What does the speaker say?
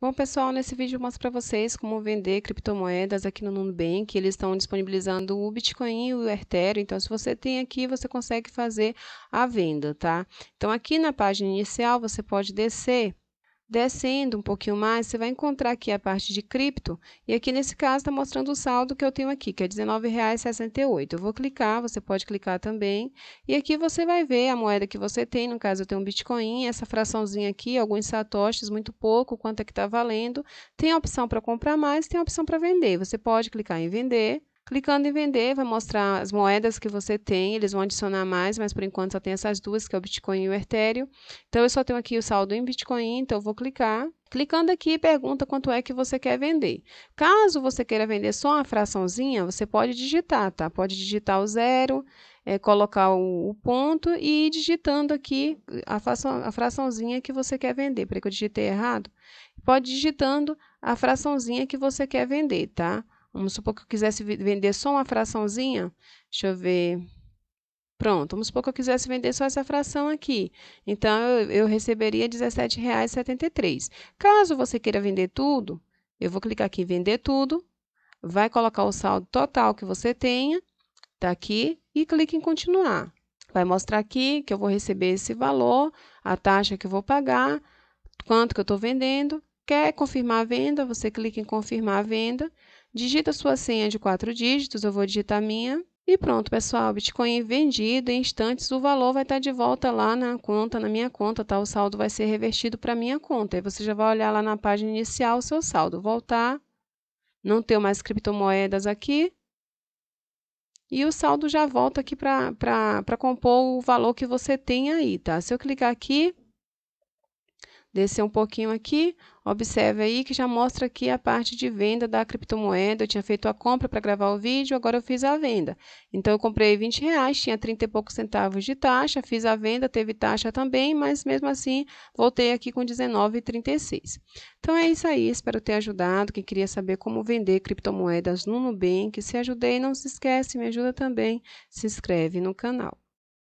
Bom, pessoal, nesse vídeo eu mostro para vocês como vender criptomoedas aqui no Nubank. Eles estão disponibilizando o Bitcoin e o Ethereum. Então, se você tem aqui, você consegue fazer a venda, tá? Então, aqui na página inicial, você pode descer Descendo um pouquinho mais, você vai encontrar aqui a parte de cripto, e aqui nesse caso está mostrando o saldo que eu tenho aqui, que é R$19,68. Eu vou clicar, você pode clicar também, e aqui você vai ver a moeda que você tem, no caso eu tenho um Bitcoin, essa fraçãozinha aqui, alguns satoshis, muito pouco, quanto é que está valendo. Tem a opção para comprar mais, tem a opção para vender. Você pode clicar em vender, Clicando em vender, vai mostrar as moedas que você tem, eles vão adicionar mais, mas por enquanto só tem essas duas, que é o Bitcoin e o Ethereum. Então, eu só tenho aqui o saldo em Bitcoin, então eu vou clicar. Clicando aqui, pergunta quanto é que você quer vender. Caso você queira vender só uma fraçãozinha, você pode digitar, tá? Pode digitar o zero, é, colocar o, o, ponto e ir digitando aqui a, fração, a fraçãozinha que você quer vender. Peraí que eu digitei errado. Pode digitando a fraçãozinha que você quer vender, tá? Vamos supor que eu quisesse vender só uma fraçãozinha. Deixa eu ver. Pronto, vamos supor que eu quisesse vender só essa fração aqui. Então, eu, eu receberia R$17,73. Caso você queira vender tudo, eu vou clicar aqui em vender tudo. Vai colocar o saldo total que você tenha. Tá aqui. E clique em continuar. Vai mostrar aqui que eu vou receber esse valor, a taxa que eu vou pagar, quanto que eu estou vendendo. Quer confirmar a venda? Você clica em confirmar a venda digita sua senha de quatro dígitos, eu vou digitar a minha. E pronto, pessoal, Bitcoin é vendido, em instantes o valor vai estar de volta lá na conta, na minha conta, tá? O saldo vai ser revertido para minha conta. Aí você já vai olhar lá na página inicial o seu saldo, voltar, não ter mais criptomoedas aqui. E o saldo já volta aqui para compor o valor que você tem aí, tá? Se eu clicar aqui, descer um pouquinho aqui, observe aí que já mostra aqui a parte de venda da criptomoeda. Eu tinha feito a compra para gravar o vídeo, agora eu fiz a venda. Então, eu comprei 20 reais, tinha 30 e poucos centavos de taxa, fiz a venda, teve taxa também, mas mesmo assim, voltei aqui com 19,36. Então, é isso aí, espero ter ajudado. Quem queria saber como vender criptomoedas no Nubank, se ajudei, não se esquece, me ajuda também, se inscreve no canal.